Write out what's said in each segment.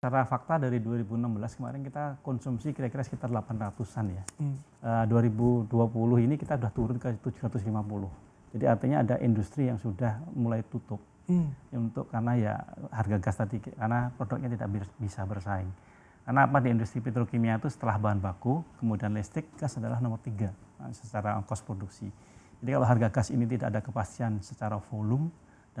Secara fakta dari 2016 kemarin kita konsumsi kira-kira sekitar 800-an ya. Hmm. Eh, uh, 2020 ini kita sudah turun ke 750. Jadi artinya ada industri yang sudah mulai tutup. Hmm. Ya, untuk karena ya harga gas tadi karena produknya tidak bisa bersaing. Karena apa di industri petrokimia itu setelah bahan baku, kemudian listrik, gas adalah nomor tiga eh, secara ongkos produksi. Jadi kalau harga gas ini tidak ada kepastian secara volume,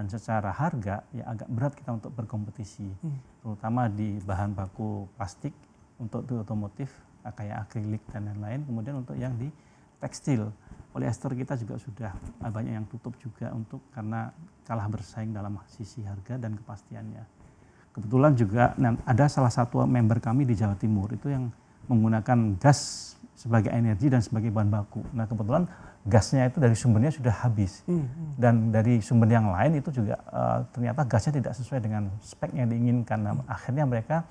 dan secara harga ya agak berat kita untuk berkompetisi hmm. terutama di bahan baku plastik untuk di otomotif kayak akrilik dan lain-lain kemudian untuk yang di tekstil polyester kita juga sudah banyak yang tutup juga untuk karena kalah bersaing dalam sisi harga dan kepastiannya kebetulan juga nah, ada salah satu member kami di Jawa Timur itu yang menggunakan gas sebagai energi dan sebagai bahan baku. Nah kebetulan gasnya itu dari sumbernya sudah habis hmm. hmm. dan dari sumber yang lain itu juga uh, ternyata gasnya tidak sesuai dengan spek yang diinginkan. Nah, akhirnya mereka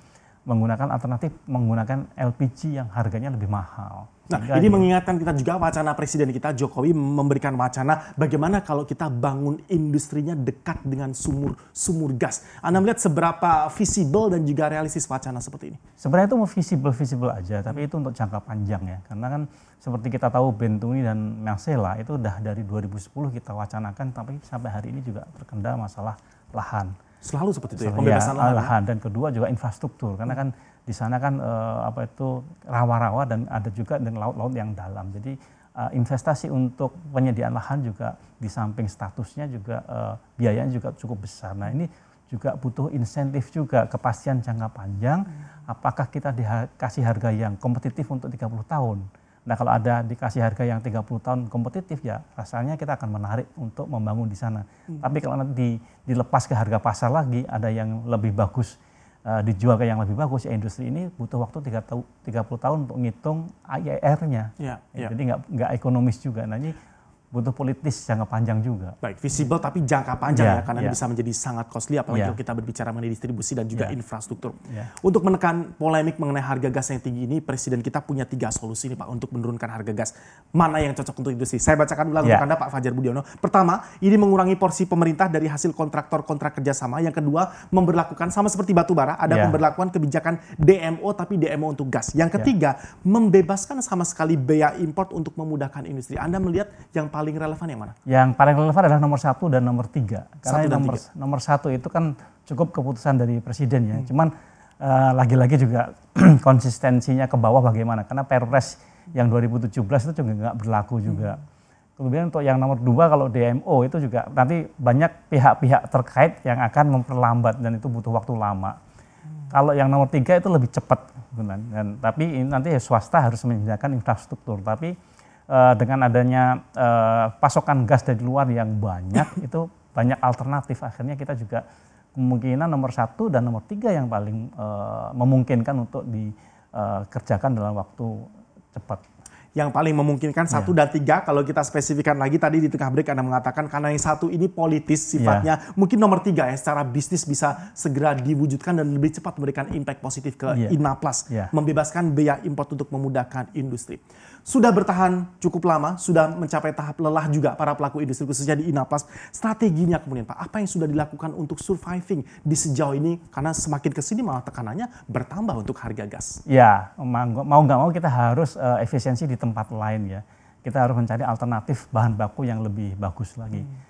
menggunakan alternatif menggunakan LPG yang harganya lebih mahal. Nah, Sehingga ini ya. mengingatkan kita juga wacana presiden kita Jokowi memberikan wacana bagaimana kalau kita bangun industrinya dekat dengan sumur-sumur gas. Anda melihat seberapa visible dan juga realistis wacana seperti ini? Sebenarnya itu visible-visible aja, tapi itu untuk jangka panjang ya. Karena kan seperti kita tahu Bentuni dan Marcela itu udah dari 2010 kita wacanakan, tapi sampai hari ini juga terkendala masalah lahan. Selalu seperti itu ya, ya pembebasan ya, lahan. lahan. Ya. Dan kedua juga infrastruktur, karena kan di sana kan uh, apa itu rawa-rawa dan ada juga dengan laut-laut yang dalam. Jadi uh, investasi untuk penyediaan lahan juga di samping statusnya juga uh, biayanya juga cukup besar. Nah ini juga butuh insentif juga kepastian jangka panjang. Hmm. Apakah kita dikasih harga yang kompetitif untuk 30 tahun? Nah kalau ada dikasih harga yang 30 tahun kompetitif ya rasanya kita akan menarik untuk membangun di sana. Hmm. Tapi kalau nanti dilepas ke harga pasar lagi ada yang lebih bagus uh, dijual ke yang lebih bagus ya industri ini butuh waktu 30, 30 tahun untuk ngitung IIR-nya. Yeah, yeah. Jadi nggak nggak ekonomis juga. Nah ini butuh politis jangka panjang juga. Baik, visible tapi jangka panjang yeah, ya karena yeah. bisa menjadi sangat costly apalagi yeah. kalau kita berbicara mengenai distribusi dan juga yeah. infrastruktur. Yeah. Untuk menekan polemik mengenai harga gas yang tinggi ini, presiden kita punya tiga solusi nih Pak untuk menurunkan harga gas. Mana yang cocok untuk industri? Saya bacakan ulang yeah. untuk Anda Pak Fajar Budiono. Pertama, ini mengurangi porsi pemerintah dari hasil kontraktor kontrak kerjasama. Yang kedua, memberlakukan sama seperti batu bara ada yeah. pemberlakuan kebijakan DMO tapi DMO untuk gas. Yang ya. ketiga, yeah. membebaskan sama sekali bea import untuk memudahkan industri. Anda melihat yang paling relevan yang mana? Yang paling relevan adalah nomor satu dan nomor tiga. Karena satu nomor, tiga. nomor satu itu kan cukup keputusan dari presiden ya. Hmm. Cuman eh, lagi-lagi uh, juga konsistensinya ke bawah bagaimana. Karena Perpres yang 2017 itu juga nggak berlaku juga. Hmm. Kemudian untuk yang nomor dua kalau DMO itu juga nanti banyak pihak-pihak terkait yang akan memperlambat dan itu butuh waktu lama. Hmm. Kalau yang nomor tiga itu lebih cepat, dan tapi nanti swasta harus menyediakan infrastruktur. Tapi uh, dengan adanya uh, pasokan gas dari luar yang banyak itu banyak alternatif akhirnya kita juga kemungkinan nomor satu dan nomor tiga yang paling uh, memungkinkan untuk dikerjakan dalam waktu cepat yang paling memungkinkan iya. satu dan tiga kalau kita spesifikkan lagi tadi di tengah break Anda mengatakan karena yang satu ini politis sifatnya yeah. mungkin nomor tiga ya secara bisnis bisa segera diwujudkan dan lebih cepat memberikan impact positif ke yeah. INA Plus yeah. membebaskan biaya impor untuk memudahkan industri sudah bertahan cukup lama sudah mencapai tahap lelah juga para pelaku industri khususnya di INA Plus strateginya kemudian Pak apa yang sudah dilakukan untuk surviving di sejauh ini karena semakin kesini malah tekanannya bertambah untuk harga gas ya yeah. mau nggak mau kita harus uh, efisiensi di tempat lain ya. Kita harus mencari alternatif bahan baku yang lebih bagus lagi. Hmm.